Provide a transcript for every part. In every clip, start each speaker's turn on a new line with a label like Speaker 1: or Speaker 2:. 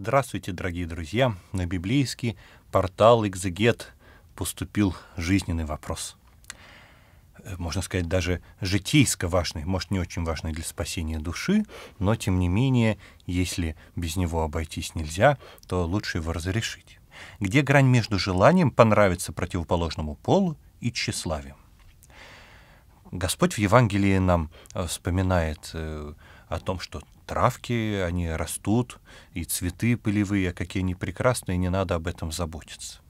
Speaker 1: Здравствуйте, дорогие друзья! На библейский портал «Экзегет» поступил жизненный вопрос. Э, можно сказать, даже житейско важный, может, не очень важный для спасения души, но, тем не менее, если без него обойтись нельзя, то лучше его разрешить. Где грань между желанием понравиться противоположному полу и тщеславием? Господь в Евангелии нам э, вспоминает э, о том, что травки, они растут, и цветы полевые, какие они прекрасные, не надо об этом заботиться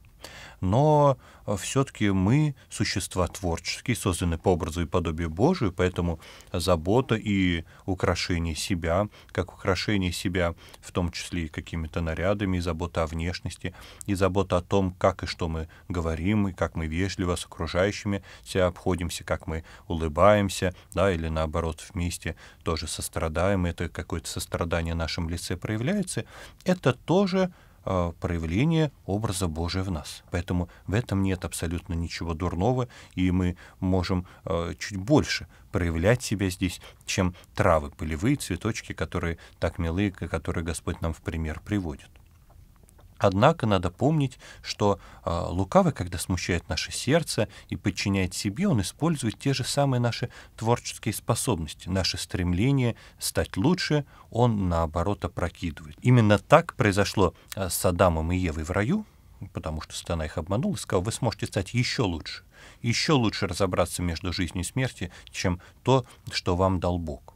Speaker 1: но э, все-таки мы существа творческие, созданы по образу и подобию Божию, поэтому забота и украшение себя, как украшение себя, в том числе и какими-то нарядами, и забота о внешности, и забота о том, как и что мы говорим, и как мы вежливо с окружающими себя обходимся, как мы улыбаемся, да, или наоборот вместе тоже сострадаем, это какое-то сострадание в нашем лице проявляется, это тоже а, проявление образа Божия в нас. Поэтому в этом нет абсолютно ничего дурного, и мы можем а, чуть больше проявлять себя здесь, чем травы, полевые цветочки, которые так милые, которые Господь нам в пример приводит. Однако надо помнить, что э, лукавый, когда смущает наше сердце и подчиняет себе, он использует те же самые наши творческие способности, наше стремление стать лучше, он наоборот опрокидывает. Именно так произошло а, с Адамом и Евой в раю, потому что сатана их обманул и сказал, вы сможете стать еще лучше, еще лучше разобраться между жизнью и смертью, чем то, что вам дал Бог.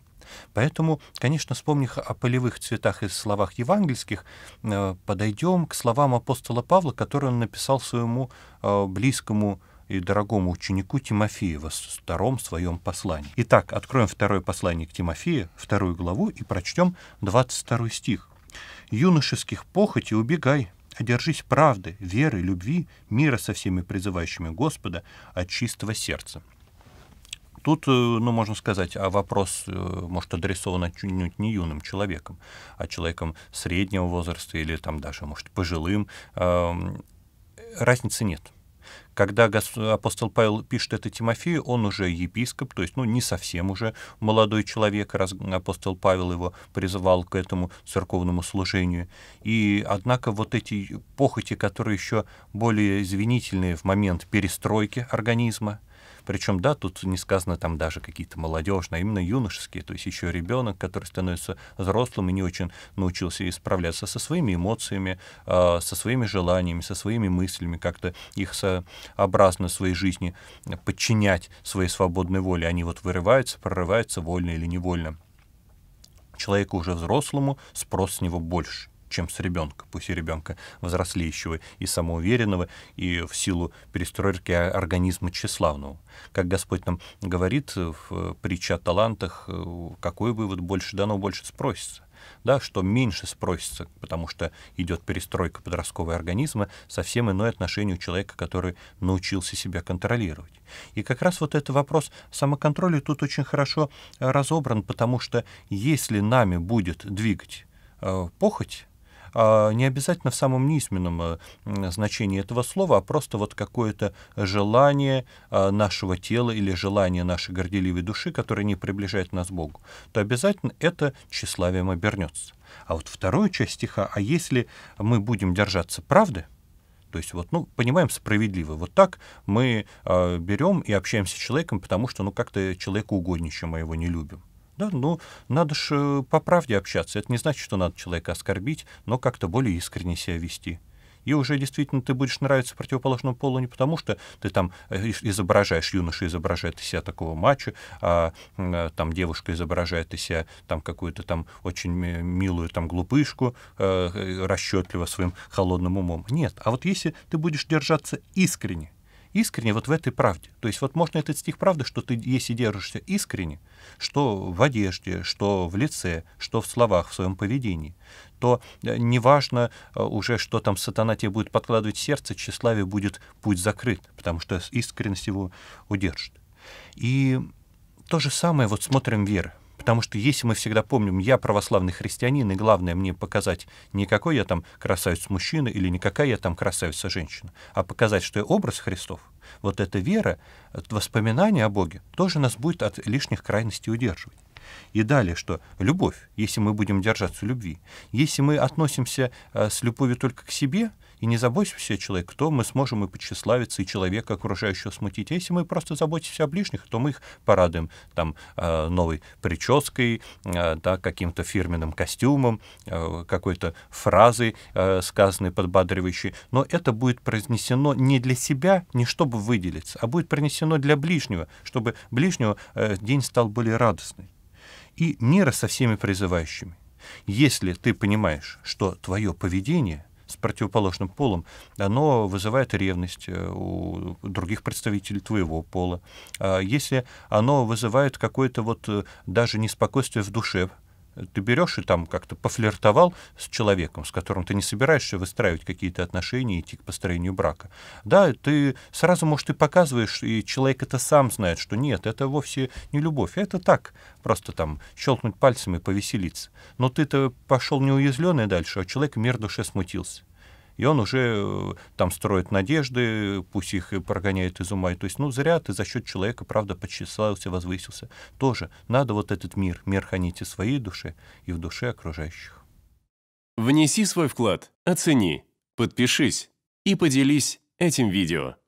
Speaker 1: Поэтому, конечно, вспомнив о полевых цветах и словах евангельских, э, подойдем к словам апостола Павла, которые он написал своему э, близкому и дорогому ученику Тимофею во втором своем послании. Итак, откроем второе послание к Тимофею, вторую главу, и прочтем 22 стих. «Юношеских похоти убегай, одержись правды, веры, любви, мира со всеми призывающими Господа от чистого сердца». Тут, э, ну, можно сказать, а вопрос, э, может, адресован чуть не юным человеком, а человеком среднего возраста или там даже, может, пожилым. Разницы нет. Когда апостол Павел пишет это Тимофею, он уже епископ, то есть, ну, не совсем уже молодой человек, раз апостол Павел его призывал к этому церковному служению. И, однако, вот эти похоти, которые еще более извинительные в момент перестройки организма, причем, да, тут не сказано там даже какие-то молодежные, а именно юношеские, то есть еще ребенок, который становится взрослым и не очень научился исправляться со своими эмоциями, а, со своими желаниями, со своими мыслями, как-то их сообразно своей жизни подчинять своей свободной воле. Они вот вырываются, прорываются вольно или невольно человеку уже взрослому спрос с него больше чем с ребенка, пусть и ребенка взрослеющего и самоуверенного, и в силу перестройки организма тщеславного. Как Господь нам говорит в притче о талантах, какой вывод больше дано, больше спросится да, что меньше спросится, потому что идет перестройка подросткового организма, совсем иное отношение у человека, который научился себя контролировать. И как раз вот этот вопрос самоконтроля тут очень хорошо э, разобран, потому что если нами будет двигать э, похоть, а, не обязательно в самом низменном э, значении этого слова, а просто вот какое-то желание а, нашего тела или желание нашей горделивой души, которое не приближает нас к Богу, то обязательно это тщеславием обернется. А вот вторую часть стиха, а если мы будем держаться правды, то есть вот, ну, понимаем справедливо. Вот так мы э, берем и общаемся с человеком, потому что, ну, как-то человеку угодничаем, мы его не любим. Да, ну, надо же э, по правде общаться. Это не значит, что надо человека оскорбить, но как-то более искренне себя вести. И уже действительно ты будешь нравиться противоположному полу не потому, что ты там э, изображаешь, юноша изображает из себя такого мачо, а э, там девушка изображает из себя там какую-то там очень милую там глупышку, расчетливо своим холодным умом. Нет, а вот если ты будешь держаться искренне, искренне вот в этой правде. То есть вот можно этот стих правды, что ты, если держишься искренне, что в одежде, что в лице, что в словах, в своем поведении, то э, неважно э, уже, что там сатана тебе будет подкладывать сердце, тщеславие будет путь закрыт, потому что искренность его удержит. И то же самое вот смотрим веры. Потому что если мы всегда помним, я православный христианин, и главное мне показать не какой я там красавец мужчина или не какая я там красавица женщина, а показать, что я образ Христов, вот эта вера, воспоминание о Боге тоже нас будет от лишних крайностей удерживать. И далее, что любовь, если мы будем держаться любви, если мы относимся э, с любовью только к себе, и не заботимся человек, то мы сможем и почеславиться, и человека окружающего смутить. Если мы просто заботимся о ближних, то мы их порадуем там э, новой прической, э, да, каким-то фирменным костюмом, э, какой-то фразой, сказанной подбадривающей. Но это будет произнесено не для себя, не чтобы выделиться, а будет принесено для ближнего, чтобы ближнего день стал более радостный. И мира со всеми призывающими. Если ты понимаешь, что твое поведение — с противоположным полом, оно э, вызывает ревность э, у других представителей твоего пола. А если оно вызывает какое-то вот э, даже неспокойствие в душе, ты берешь и там как-то пофлиртовал с человеком, с которым ты не собираешься выстраивать какие-то отношения, и идти к построению брака. Да, ты сразу, может, и показываешь, и человек это сам знает, что нет, это вовсе не любовь, это так, просто там щелкнуть пальцами, повеселиться. Но ты-то пошел неуязвленный дальше, а человек мир душе смутился и он уже э, там строит надежды, пусть их и прогоняет из ума. то есть, ну, зря ты за счет человека, правда, подчислался, возвысился. Тоже надо вот этот мир, мир храните своей душе и в душе окружающих. Внеси свой вклад, оцени, подпишись и поделись этим видео.